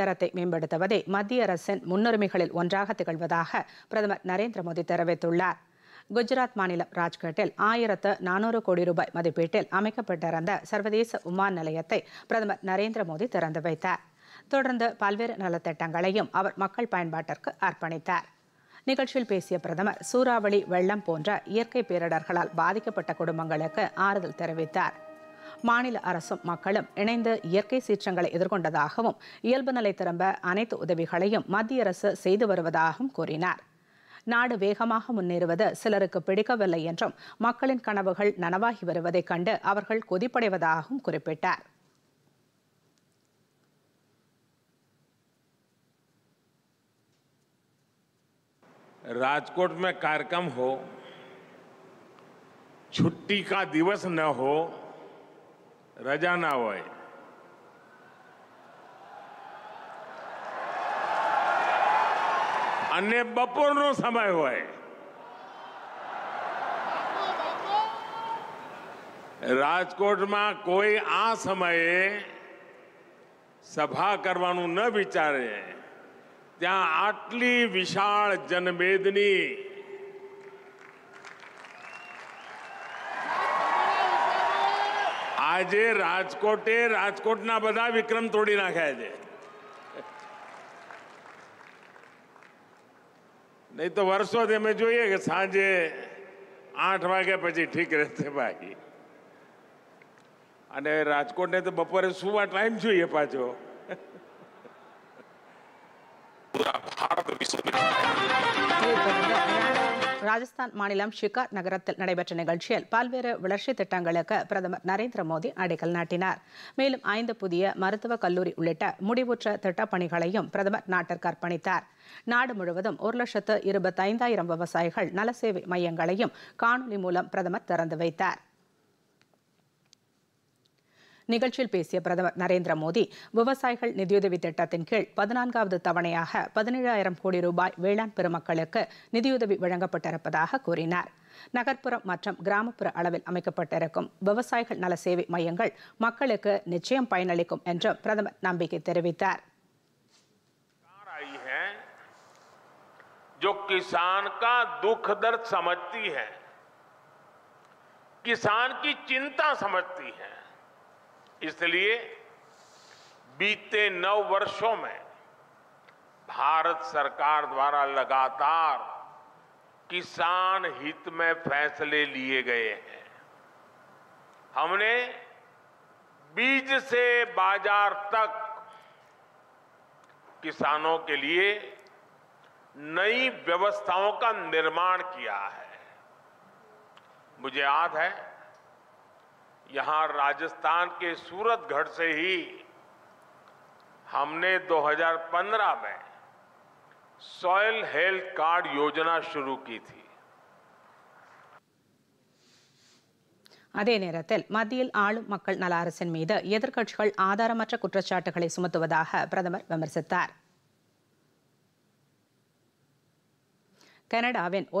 தரத்தை மேம்படுத்துவதே மத்திய அரசின் முன்னுரிமைகளில் ஒன்றாக திகழ்வதாக பிரதமர் நரேந்திர மோடி தெரிவித்துள்ளார் குஜராத் மாநிலம் ராஜ்கட்டில் ஆயிரத்து நானூறு கோடி ரூபாய் மதிப்பீட்டில் அமைக்கப்பட்டிருந்த சர்வதேச விமான நிலையத்தை பிரதமர் நரேந்திர மோடி திறந்து வைத்தார் தொடர்ந்து பல்வேறு நலத்திட்டங்களையும் அவர் மக்கள் பயன்பாட்டிற்கு அர்ப்பணித்தார் நிகழ்ச்சியில் பேசிய பிரதமர் சூறாவளி வெள்ளம் போன்ற இயற்கை பேரிடர்களால் பாதிக்கப்பட்ட குடும்பங்களுக்கு ஆறுதல் தெரிவித்தார் மாநில அரசும் மக்களும் இணைந்து இயற்கை சீற்றங்களை எதிர்கொண்டதாகவும் இயல்பு நிலை திரும்ப அனைத்து உதவிகளையும் மத்திய அரசு செய்து வருவதாகவும் கூறினார் நாடு வேகமாக முன்னேறுவது சிலருக்கு பிடிக்கவில்லை என்றும் மக்களின் கனவுகள் நனவாகி வருவதைக் கண்டு அவர்கள் கொதிப்படைவதாகவும் குறிப்பிட்டார் राजकोट में कार्यक्रम हो छुट्टी का दिवस न हो રજા ના હોય અને બપોરનો સમય હોય રાજકોટમાં કોઈ આ સમયે સભા કરવાનું ન વિચારે ત્યાં આટલી વિશાળ જનમેદની આજે રાજકોટે રાજકોટના બધા વિક્રમ તોડી નાખ્યા છે નહીં તો વર્ષોથી અમે જોઈએ કે સાંજે આઠ વાગ્યા પછી ઠીક રહેશે ભાઈ અને રાજકોટને તો બપોરે સુવા ટાઈમ જોઈએ પાછો ભારત વિશ્વ ராஜஸ்தான் மாநிலம் ஷிகார் நகரத்தில் நடைபெற்ற நிகழ்ச்சியில் பல்வேறு வளர்ச்சி திட்டங்களுக்கு பிரதமர் நரேந்திர மோடி அடிக்கல் நாட்டினார் மேலும் ஐந்து புதிய மருத்துவக் கல்லூரி உள்ளிட்ட முடிவுற்ற திட்டப் பணிகளையும் பிரதமர் நாட்டிற்கு அர்ப்பணித்தார் நாடு முழுவதும் ஒரு லட்சத்து இருபத்தைந்தாயிரம் விவசாயிகள் நலசேவை மையங்களையும் காணொலி மூலம் பிரதமர் திறந்து வைத்தார் நிகழ்ச்சியில் பேசிய பிரதமர் நரேந்திர மோடி விவசாயிகள் நிதியுதவி திட்டத்தின் கீழ் பதினான்காவது தவணையாக பதினேழாயிரம் கோடி ரூபாய் வேளாண் பெருமக்களுக்கு நிதியுதவி வழங்கப்பட்டிருப்பதாக கூறினார் நகர்ப்புறம் மற்றும் கிராமப்புற அளவில் அமைக்கப்பட்டிருக்கும் விவசாயிகள் நல சேவை மையங்கள் மக்களுக்கு நிச்சயம் பயனளிக்கும் என்றும் பிரதமர் நம்பிக்கை தெரிவித்தார் जो किसान का दुख दर्द समझती है किसान की चिंता समझती है इसलिए बीते नौ वर्षों में भारत सरकार द्वारा लगातार किसान हित में फैसले लिए गए हैं हमने बीज से बाजार तक किसानों के लिए नई व्यवस्थाओं का निर्माण किया है मुझे याद है यहां राजस्थान के सूरतगढ़ से ही हमने 2015 में सॉयल हेल्थ कार्ड योजना शुरू की थी அதே நேரத்தில் மத்தியில் ஆளும் மக்கள் நல அரசின் மீது எதிர்க்கட்சிகள் ஆதாரமற்ற குற்றச்சாட்டுகளை சுமத்துவதாக பிரதமர் விமர்சித்தார் கனடாவின்